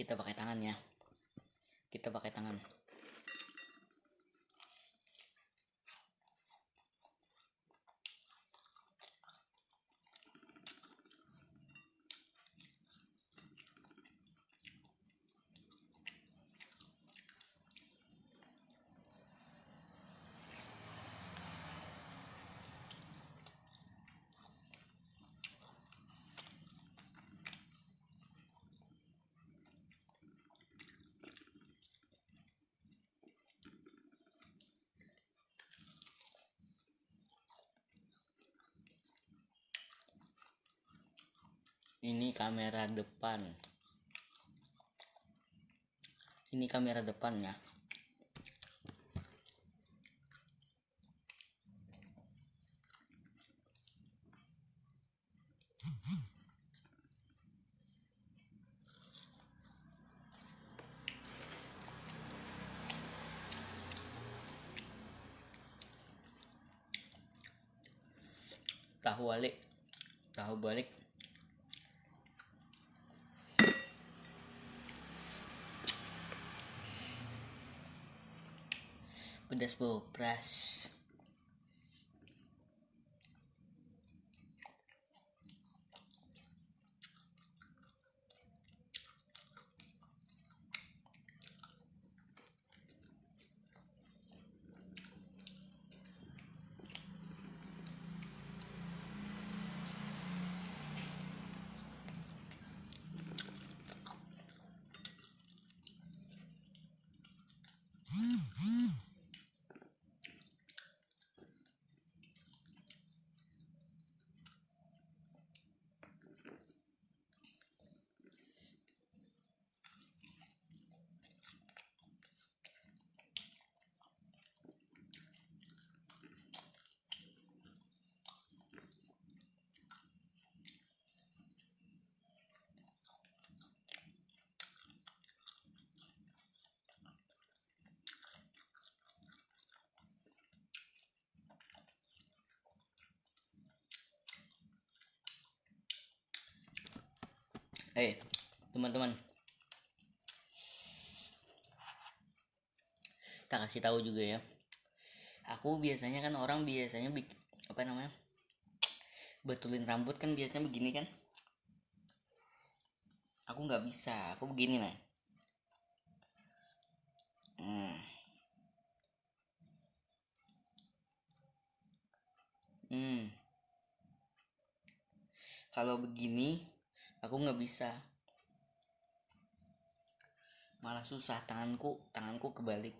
kita pakai tangan ya kita pakai tangan ini kamera depan ini kamera depannya tahu balik tahu balik pedas pras hei eh, teman-teman kita kasih tahu juga ya aku biasanya kan orang biasanya bikin apa namanya betulin rambut kan biasanya begini kan aku nggak bisa aku begini nah hmm. hmm. kalau begini aku nggak bisa malah susah tanganku tanganku kebalik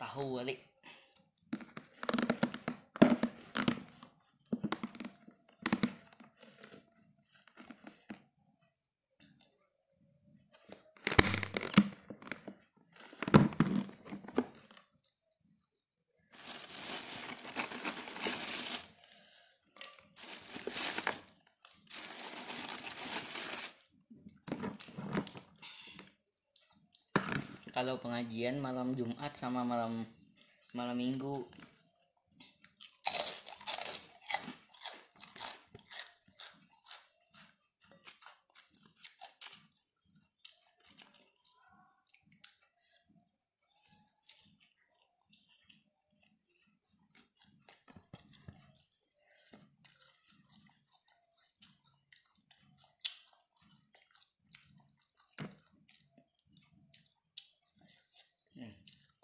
tahu balik kalau pengajian malam Jumat sama malam malam Minggu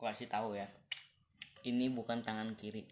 aku kasih tahu ya ini bukan tangan kiri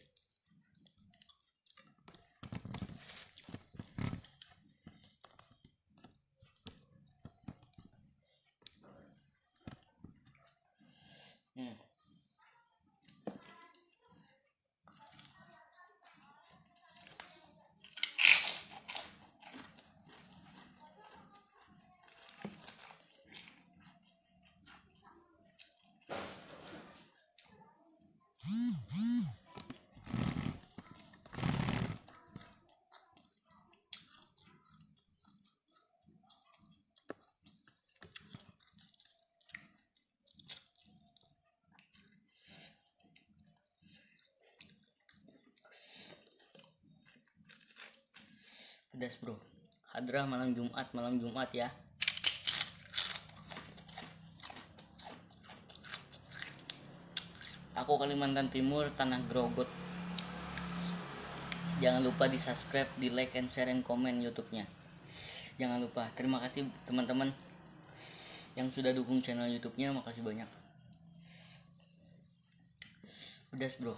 pedas bro hadrah malam Jumat malam Jumat ya aku Kalimantan Timur tanah grogot jangan lupa di subscribe di like and share and comment YouTube-nya jangan lupa terima kasih teman-teman yang sudah dukung channel YouTube-nya makasih banyak pedas bro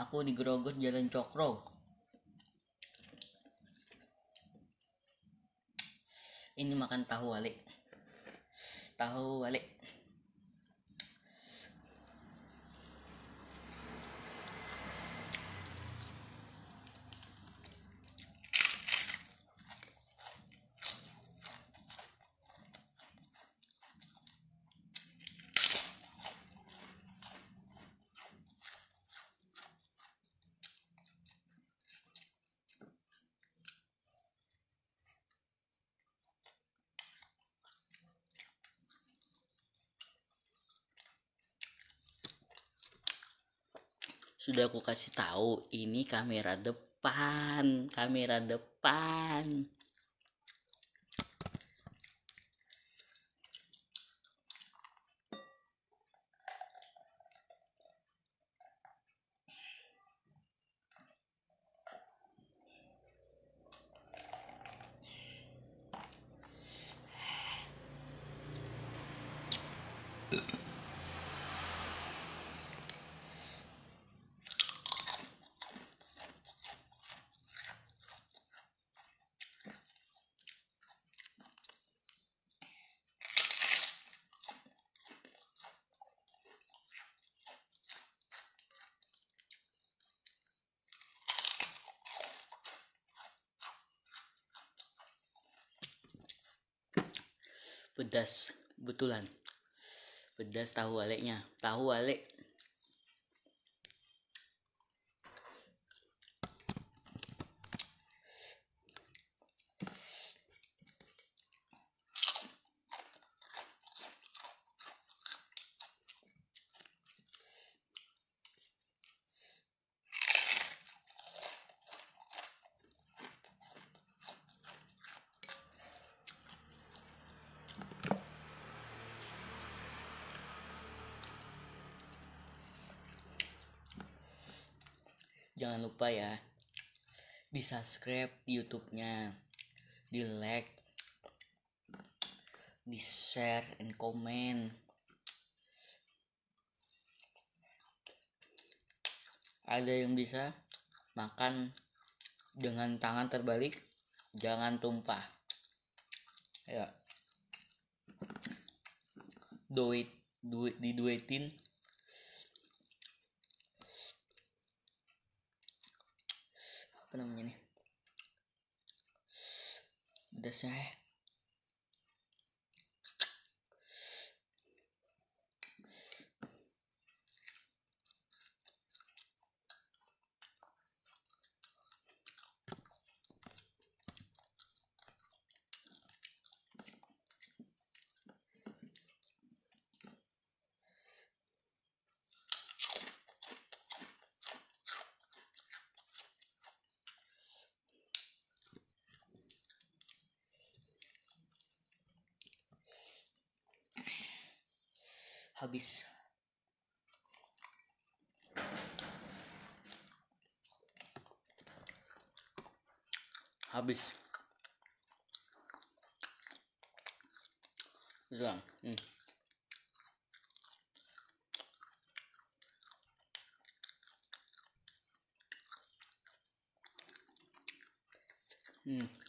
aku di Grogot jalan cokro ini makan tahu walik tahu walik sudah aku kasih tahu ini kamera depan kamera depan pedas betulan pedas tahu waleknya tahu walek jangan lupa ya di subscribe YouTube-nya, di like, di share and comment. Ada yang bisa makan dengan tangan terbalik, jangan tumpah. Ya. Do it, do it, diduetin apa namanya nih udah saya habis habis hilang Hmm. Hmm.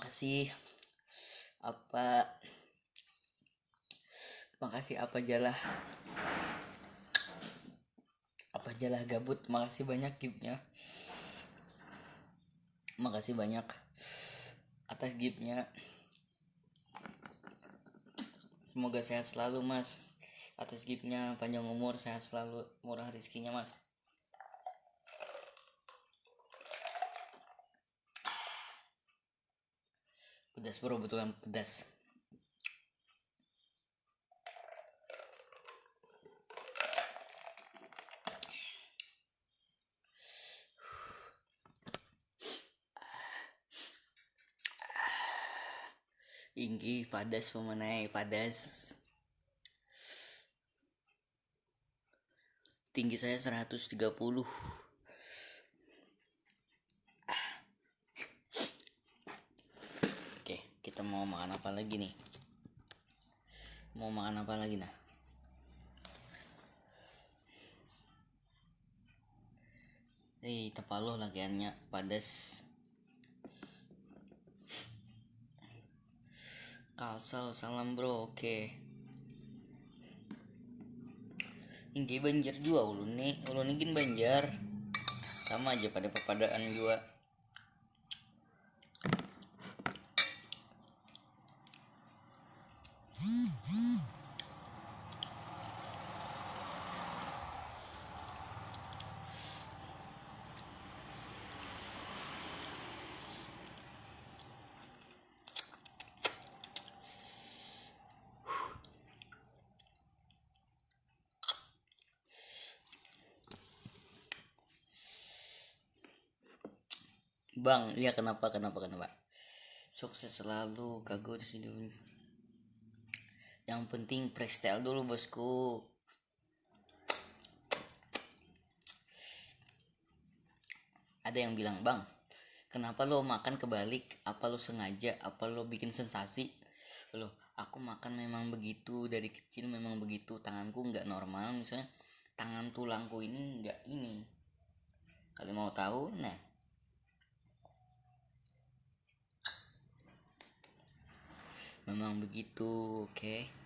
makasih apa makasih apa jalah apa jalah gabut makasih banyak gipnya makasih banyak atas gipnya semoga sehat selalu mas atas gipnya panjang umur sehat selalu murah rizkinya mas pedas bro betulan pedas Tinggi padas pemenai padas tinggi saya 130 kita mau makan apa lagi nih mau makan apa lagi nah Ih, tepaloh lagiannya pedas. Kalsel, salam bro, oke okay. Ini banjar juga ulun nih, ulun ini kan banjar Sama aja pada pepadaan juga Bang, lihat kenapa kenapa kenapa? Sukses selalu, kagum di sini yang penting prestel dulu bosku ada yang bilang bang kenapa lo makan kebalik apa lo sengaja apa lo bikin sensasi lo aku makan memang begitu dari kecil memang begitu tanganku nggak normal misalnya tangan tulangku ini nggak ini kalian mau tahu nah memang begitu oke okay?